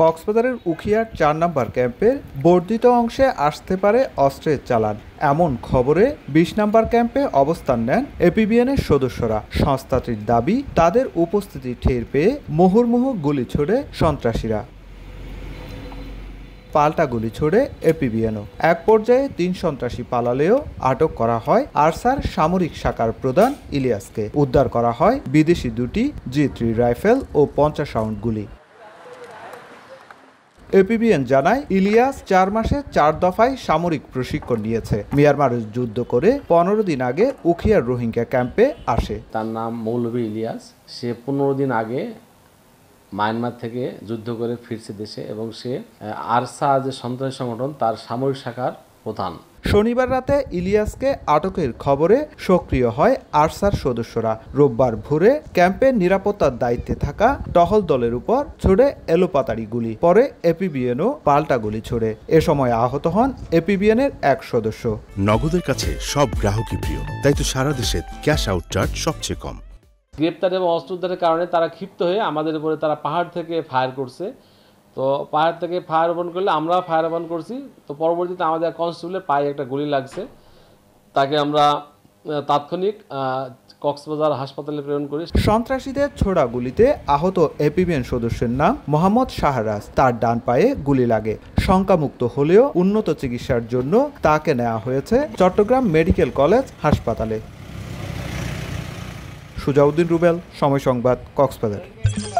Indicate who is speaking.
Speaker 1: কক্সবাজারের উখিয়ার চার নম্বর ক্যাম্পের বর্ধিত অংশে আসতে পারে অস্ত্রের চালান এমন খবরে বিশ নম্বর ক্যাম্পে অবস্থান নেন এপিবিএনের সদস্যরা সংস্থাটির দাবি তাদের উপস্থিতি ঠের পেয়ে মুহুর্মুহু গুলি ছোড়ে সন্ত্রাসীরা পাল্টা গুলি ছোড়ে এপিবিএনও এক পর্যায়ে তিন সন্ত্রাসী পালালেও আটক করা হয় আরসার সামরিক শাখার প্রধান ইলিয়াসকে উদ্ধার করা হয় বিদেশি দুটি জি থ্রি রাইফেল ও পঞ্চাশ রাউন্ড গুলি এপিবিএন জানায় ইলিয়াস চার মাসে চার দফায় সামরিক প্রশিক্ষণ নিয়েছে মিয়ানমার যুদ্ধ করে পনেরো
Speaker 2: দিন আগে উখিয়ার রোহিঙ্গা ক্যাম্পে আসে তার নাম মৌলভী ইলিয়াস সে পনেরো দিন আগে মায়ানমার থেকে যুদ্ধ করে ফিরছে দেশে এবং সে আরসা যে সন্ত্রাসী সংগঠন তার সামরিক শাখার প্রধান শনিবার রাতে ইলিয়াসকে আটকের
Speaker 1: খবরে সক্রিয় হয় আরসার সদস্যরা রোববার ভোরে ক্যাম্পের নিরাপত্তার দায়িত্বে থাকা টহল দলের উপর ছুড়ে এলোপাতাড়ি গুলি পরে এপিবিএনও পাল্টা গুলি ছোড়ে এ সময় আহত হন এপিবিএনের এক সদস্য নগদের কাছে সব গ্রাহকই প্রিয় তাই তো সারা দেশে ক্যাশ আউট চার্জ সবচেয়ে কম
Speaker 2: গ্রেপ্তার এবং অস্ত্র উদ্ধারের কারণে তারা ক্ষিপ্ত হয়ে আমাদের উপরে তারা পাহাড় থেকে ফায়ার করছে তো পাহাড় থেকে ফায়ার ওপেন করলে আমরা ফায়ার ওপেন করছি তো পরবর্তীতে আমাদের কনস্টেবলের পায়ে একটা গুলি লাগছে তাকে আমরা তাৎক্ষণিক কক্সবাজার হাসপাতালে প্রেরণ করি সন্ত্রাসীদের ছোড়া গুলিতে
Speaker 1: আহত এপিবিএন সদস্যের নাম মোহাম্মদ শাহরাজ তার ডান পায়ে গুলি লাগে শঙ্কামুক্ত হলেও উন্নত চিকিৎসার জন্য তাকে নেওয়া হয়েছে চট্টগ্রাম মেডিকেল কলেজ হাসপাতালে সুজাউদ্দিন রুবেল সময় সংবাদ কক্সবাজার